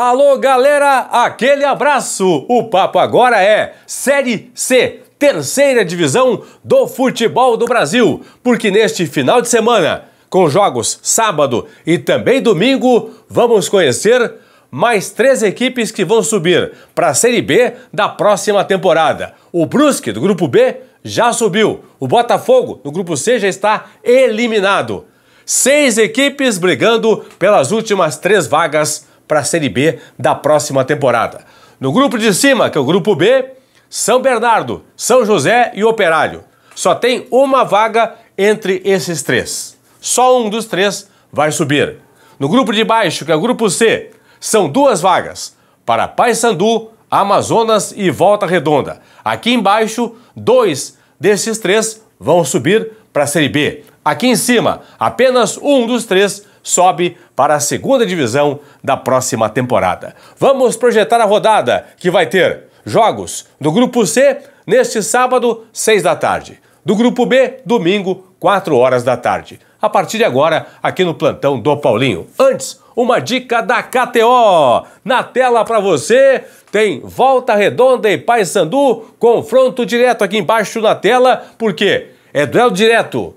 Alô, galera, aquele abraço. O papo agora é Série C, terceira divisão do futebol do Brasil, porque neste final de semana, com jogos sábado e também domingo, vamos conhecer mais três equipes que vão subir para a Série B da próxima temporada. O Brusque, do Grupo B, já subiu. O Botafogo, do Grupo C, já está eliminado. Seis equipes brigando pelas últimas três vagas para a Série B da próxima temporada. No grupo de cima, que é o grupo B, São Bernardo, São José e Operário. Só tem uma vaga entre esses três. Só um dos três vai subir. No grupo de baixo, que é o grupo C, são duas vagas para Paysandu, Amazonas e Volta Redonda. Aqui embaixo, dois desses três vão subir para a Série B. Aqui em cima, apenas um dos três sobe para a segunda divisão da próxima temporada. Vamos projetar a rodada que vai ter jogos do grupo C neste sábado, 6 da tarde. Do grupo B, domingo, 4 horas da tarde. A partir de agora, aqui no plantão do Paulinho. Antes, uma dica da KTO. Na tela para você tem Volta Redonda e Paysandu, confronto direto aqui embaixo na tela, porque é duelo direto.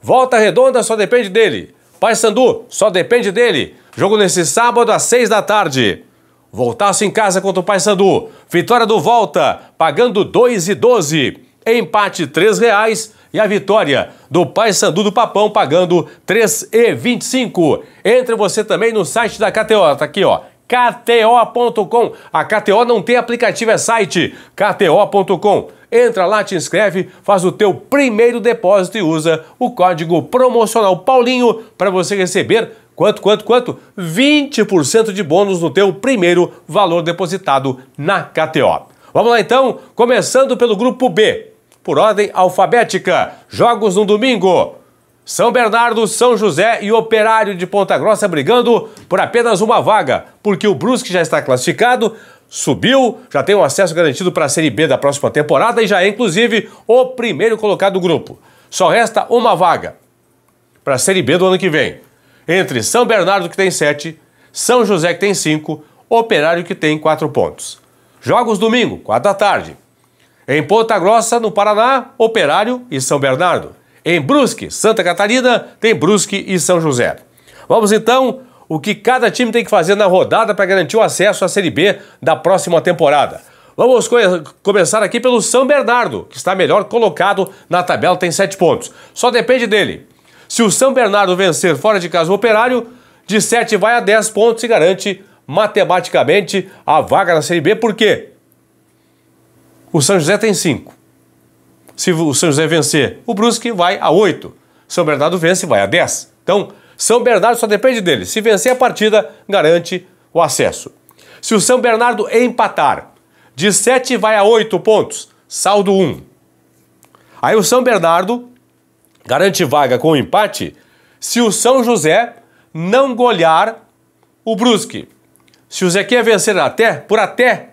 Volta Redonda só depende dele. Sandu, só depende dele. Jogo nesse sábado às 6 da tarde. Voltaço em casa contra o Sandu. Vitória do Volta, pagando 2 e Empate R$ reais e a vitória do Sandu do Papão pagando R$ 3,25. Entre você também no site da KTO, tá aqui ó, kto.com. A KTO não tem aplicativo, é site kto.com. Entra lá, te inscreve, faz o teu primeiro depósito e usa o código promocional Paulinho para você receber quanto, quanto, quanto? 20% de bônus no teu primeiro valor depositado na KTO. Vamos lá então, começando pelo grupo B, por ordem alfabética. Jogos no domingo. São Bernardo, São José e Operário de Ponta Grossa brigando por apenas uma vaga, porque o Brusque já está classificado, subiu, já tem um acesso garantido para a Série B da próxima temporada e já é, inclusive, o primeiro colocado do grupo. Só resta uma vaga para a Série B do ano que vem. Entre São Bernardo, que tem 7, São José, que tem 5, Operário, que tem 4 pontos. Jogos domingo, 4 da tarde. Em Ponta Grossa, no Paraná, Operário e São Bernardo. Em Brusque, Santa Catarina, tem Brusque e São José. Vamos então o que cada time tem que fazer na rodada para garantir o acesso à Série B da próxima temporada. Vamos co começar aqui pelo São Bernardo, que está melhor colocado na tabela, tem sete pontos. Só depende dele. Se o São Bernardo vencer fora de casa o Operário, de 7 vai a 10 pontos e garante matematicamente a vaga na Série B, por quê? O São José tem 5. Se o São José vencer, o Brusque vai a 8. São Bernardo vence, vai a 10. Então, são Bernardo só depende dele. Se vencer a partida, garante o acesso. Se o São Bernardo empatar, de 7 vai a 8 pontos, saldo 1. Aí o São Bernardo garante vaga com o empate se o São José não golear o Brusque. Se o Zequinha vencer até, por até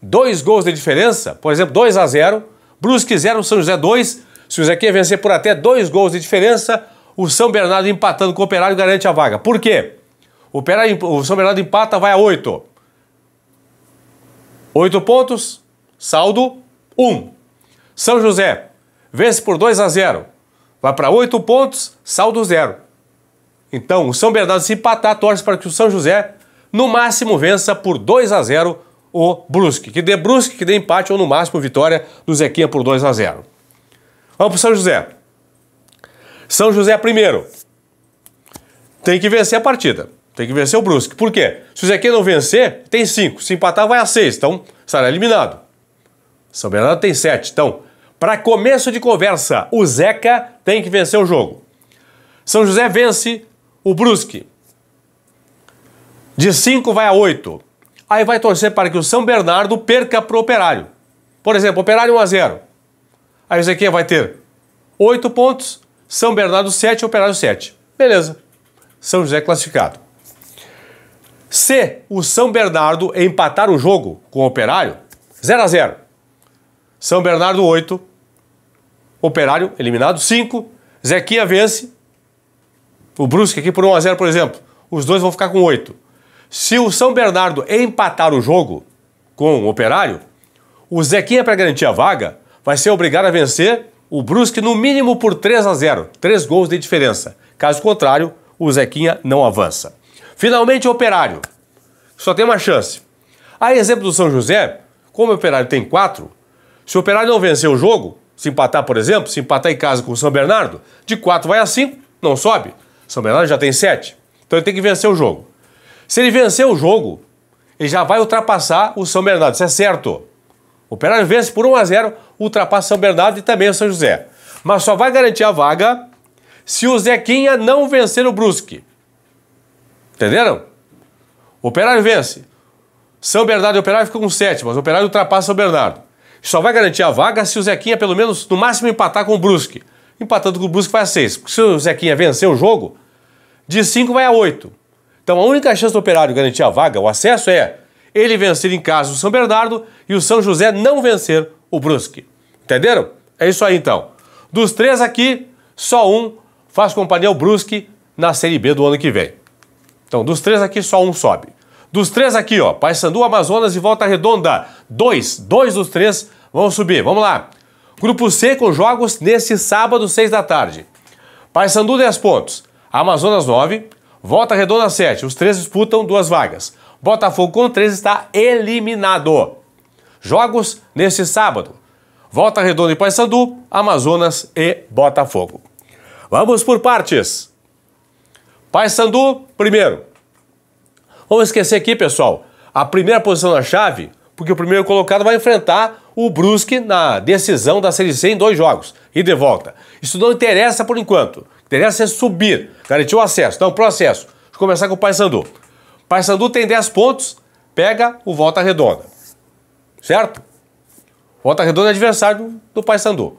dois gols de diferença, por exemplo, 2 a 0, Brusque 0, São José 2, se o Zequinha vencer por até dois gols de diferença, o São Bernardo empatando com o Operário garante a vaga. Por quê? O, Operário, o São Bernardo empata, vai a 8. 8 pontos, saldo 1. São José vence por 2 a 0. Vai para 8 pontos, saldo 0. Então, o São Bernardo se empatar, torce para que o São José, no máximo, vença por 2 a 0 o Brusque. Que dê Brusque, que dê empate ou, no máximo, vitória do Zequinha por 2 a 0. Vamos para o São José. São José primeiro. Tem que vencer a partida. Tem que vencer o Brusque. Por quê? Se o Zequinha não vencer, tem cinco. Se empatar, vai a seis. Então, será eliminado. São Bernardo tem sete. Então, para começo de conversa, o Zeca tem que vencer o jogo. São José vence o Brusque. De 5 vai a 8. Aí vai torcer para que o São Bernardo perca para o Operário. Por exemplo, Operário 1 a 0. Aí o Zequinha vai ter 8 pontos são Bernardo 7, Operário 7. Beleza. São José classificado. Se o São Bernardo empatar o jogo com o Operário, 0 a 0. São Bernardo 8, Operário eliminado 5. Zequinha vence. O Brusque aqui por 1 a 0, por exemplo. Os dois vão ficar com 8. Se o São Bernardo empatar o jogo com o Operário, o Zequinha para garantir a vaga vai ser obrigado a vencer o Brusque no mínimo por 3 a 0, 3 gols de diferença. Caso contrário, o Zequinha não avança. Finalmente, o Operário. Só tem uma chance. A exemplo do São José, como o Operário tem 4, se o Operário não vencer o jogo, se empatar, por exemplo, se empatar em casa com o São Bernardo, de 4 vai a 5, não sobe. São Bernardo já tem 7. Então ele tem que vencer o jogo. Se ele vencer o jogo, ele já vai ultrapassar o São Bernardo, isso é certo. O Operário vence por 1 a 0, ultrapassa São Bernardo e também o São José. Mas só vai garantir a vaga se o Zequinha não vencer o Brusque. Entenderam? O Operário vence. São Bernardo e Operário ficam com 7, mas o Operário ultrapassa São Bernardo. Só vai garantir a vaga se o Zequinha, pelo menos, no máximo, empatar com o Brusque. Empatando com o Brusque vai a 6. se o Zequinha vencer o jogo, de 5 vai a 8. Então a única chance do Operário garantir a vaga, o acesso, é ele vencer em casa o São Bernardo e o São José não vencer o Brusque. Entenderam? É isso aí então. Dos três aqui, só um faz companhia ao Brusque na Série B do ano que vem. Então, dos três aqui, só um sobe. Dos três aqui, ó, Paysandu, Amazonas e Volta Redonda. Dois, dois dos três vão subir. Vamos lá. Grupo C com jogos nesse sábado, seis da tarde. Paysandu, 10 pontos. Amazonas, 9. Volta Redonda, 7. Os três disputam duas vagas. Botafogo com 13 está eliminado. Jogos neste sábado. Volta Redonda e Paysandu, Amazonas e Botafogo. Vamos por partes. Paysandu, primeiro. Vamos esquecer aqui, pessoal, a primeira posição na chave, porque o primeiro colocado vai enfrentar o Brusque na decisão da Série C em dois jogos e de volta. Isso não interessa por enquanto. Interessa é subir, garantir o acesso. Então, processo. Vamos começar com o Paysandu. Paysandu tem 10 pontos, pega o Volta Redonda. Certo? Volta Redonda é adversário do Paysandu.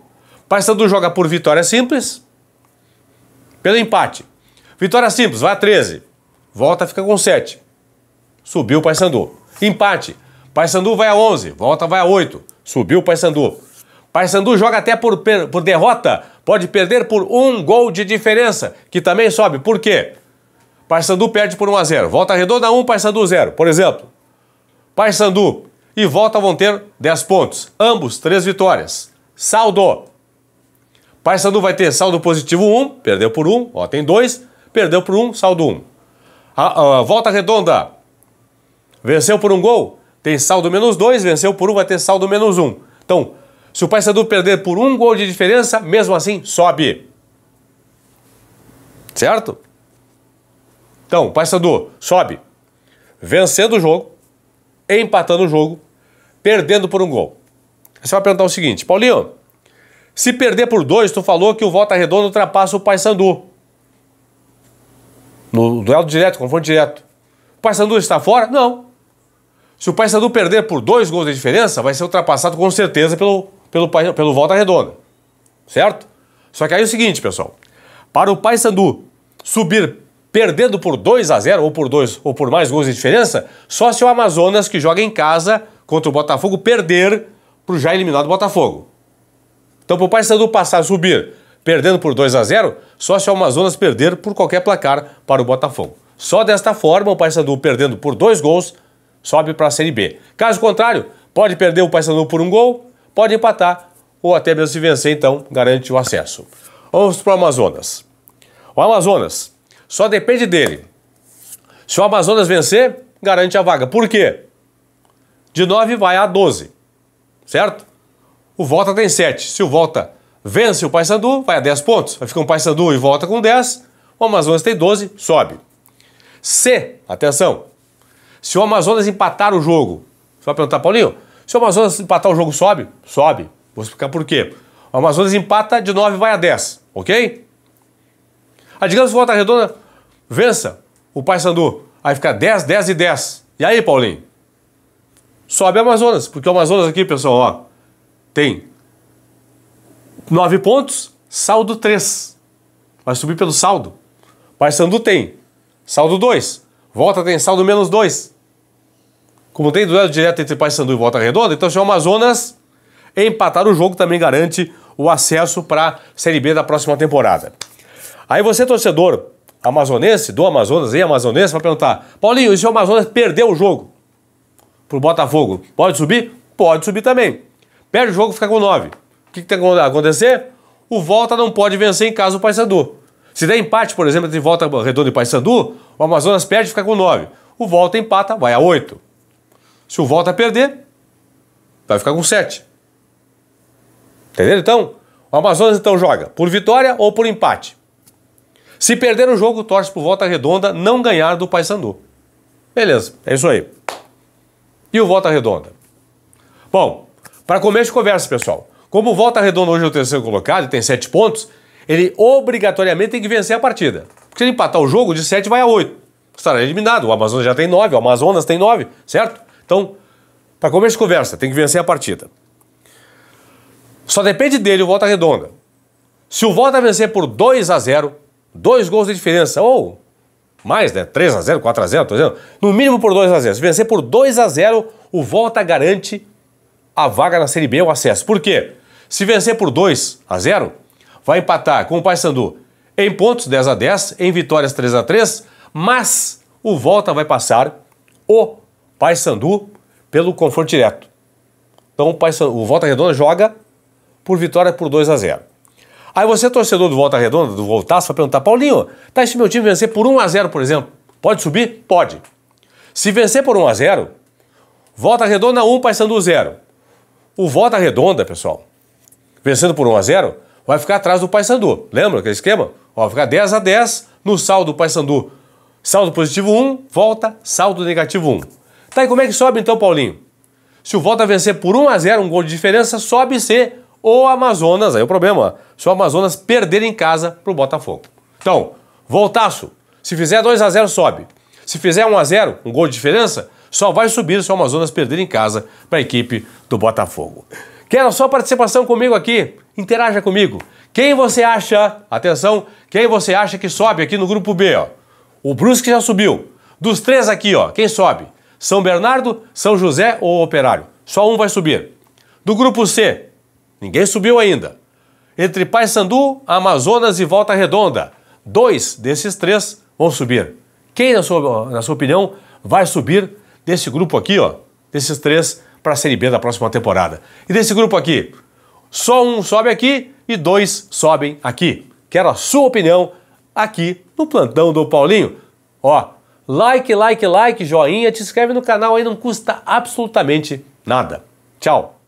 Paysandu joga por vitória simples, pelo empate. Vitória simples, vai a 13. Volta fica com 7. Subiu o Paysandu. Empate. Paysandu vai a 11, volta vai a 8. Subiu o Paysandu. Paysandu joga até por, por derrota, pode perder por um gol de diferença, que também sobe. Por quê? Paysandu perde por 1 a 0. Volta redonda 1, Paysandu 0. Por exemplo, Paysandu e Volta vão ter 10 pontos. Ambos, 3 vitórias. Saldo. Paysandu vai ter saldo positivo 1, perdeu por 1, ó, tem 2, perdeu por 1, saldo 1. A, a, volta redonda. Venceu por um gol, tem saldo menos 2, venceu por 1, vai ter saldo menos 1. Então, se o Paysandu perder por um gol de diferença, mesmo assim sobe. Certo? Então, Paysandu sobe, vencendo o jogo, empatando o jogo, perdendo por um gol. Você vai perguntar o seguinte, Paulinho, se perder por dois, tu falou que o Volta Redonda ultrapassa o Paysandu. No duelo direto, confronto direto. O Paysandu está fora? Não. Se o Paysandu perder por dois gols de diferença, vai ser ultrapassado com certeza pelo, pelo, pelo Volta Redonda. Certo? Só que aí é o seguinte, pessoal. Para o Paysandu subir perdendo por 2 a 0 ou por dois ou por mais gols de diferença, só se o Amazonas que joga em casa contra o Botafogo perder para o já eliminado Botafogo. Então, para o Paysandu passar a subir perdendo por 2 a 0, só se o Amazonas perder por qualquer placar para o Botafogo. Só desta forma, o Paysandu perdendo por dois gols sobe para a Série B. Caso contrário, pode perder o Paysandu por um gol, pode empatar ou até mesmo se vencer, então garante o acesso. Vamos para o Amazonas. O Amazonas só depende dele. Se o Amazonas vencer, garante a vaga. Por quê? De 9 vai a 12, certo? O Volta tem 7. Se o Volta vence o Paysandu, vai a 10 pontos. Vai ficar um Paysandu e volta com 10. O Amazonas tem 12, sobe. Se, atenção, se o Amazonas empatar o jogo, você vai perguntar, Paulinho, se o Amazonas empatar o jogo, sobe? Sobe. Vou explicar por quê. O Amazonas empata, de 9 vai a 10, ok? A Digamos que o Volta Redonda Vença o Pai Sandu. Aí fica 10, 10 e 10. E aí, Paulinho? Sobe Amazonas, porque o Amazonas aqui, pessoal, ó, tem 9 pontos, saldo 3. Vai subir pelo saldo. Pai Sandu tem saldo 2. Volta tem saldo menos 2. Como tem duelo direto entre Pai Sandu e Volta Redonda, então se o Amazonas empatar o jogo também garante o acesso para a Série B da próxima temporada. Aí você, torcedor, amazonense, do Amazonas e amazonense, vai perguntar: Paulinho, e se o Amazonas perdeu o jogo pro Botafogo, pode subir? Pode subir também. Perde o jogo, fica com 9. O que, que tem que acontecer? O Volta não pode vencer em casa o Paysandu. Se der empate, por exemplo, entre Volta Redondo e Paysandu, o Amazonas perde e fica com 9. O Volta empata, vai a 8. Se o Volta perder, vai ficar com 7. Entendeu? Então, o Amazonas então joga por vitória ou por empate. Se perder o jogo, torce por Volta Redonda não ganhar do Paysandu. Beleza, é isso aí. E o Volta Redonda? Bom, para começo de conversa, pessoal, como o Volta Redonda hoje é o terceiro colocado e tem sete pontos, ele obrigatoriamente tem que vencer a partida. Porque se ele empatar o jogo, de 7 vai a 8. Estará eliminado. O Amazonas já tem 9, o Amazonas tem 9, certo? Então, para começo de conversa, tem que vencer a partida. Só depende dele o Volta Redonda. Se o Volta vencer por 2 a 0, Dois gols de diferença, ou mais, né? 3 a 0 4 a 0 tô dizendo. No mínimo por 2 a 0 Se vencer por 2 a 0 o Volta garante a vaga na Série B o acesso. Por quê? Se vencer por 2 a 0 vai empatar com o Paysandu em pontos 10 a 10, em vitórias 3 a 3, mas o Volta vai passar o Paysandu pelo confronto direto. Então o, Paysandu, o Volta Redonda joga por vitória por 2 a 0 Aí você, torcedor do Volta Redonda, do Voltaço, vai perguntar, Paulinho, tá, esse meu time vencer por 1 x 0 por exemplo, pode subir? Pode. Se vencer por 1 x 0 Volta Redonda 1, Paysandu 0. O Volta Redonda, pessoal, vencendo por 1 x 0 vai ficar atrás do Paysandu. Lembra aquele esquema? Ó, vai ficar 10 x 10 no saldo do Paysandu. Saldo positivo 1, volta, saldo negativo 1. Tá, e como é que sobe então, Paulinho? Se o Volta vencer por 1 x 0 um gol de diferença, sobe ser o Amazonas, aí é o problema, se o Amazonas perder em casa pro Botafogo. Então, voltaço. Se fizer 2 a 0 sobe. Se fizer 1 a 0 um gol de diferença, só vai subir se o Amazonas perder em casa para a equipe do Botafogo. Quero sua participação comigo aqui. Interaja comigo. Quem você acha, atenção, quem você acha que sobe aqui no grupo B, ó? O Brusque já subiu. Dos três aqui, ó, quem sobe? São Bernardo, São José ou Operário? Só um vai subir. Do grupo C, Ninguém subiu ainda. Entre Paysandu, Amazonas e Volta Redonda, dois desses três vão subir. Quem, na sua, na sua opinião, vai subir desse grupo aqui, ó, desses três, para a Série B da próxima temporada? E desse grupo aqui? Só um sobe aqui e dois sobem aqui. Quero a sua opinião aqui no plantão do Paulinho. Ó, like, like, like, joinha, te inscreve no canal aí, não custa absolutamente nada. Tchau!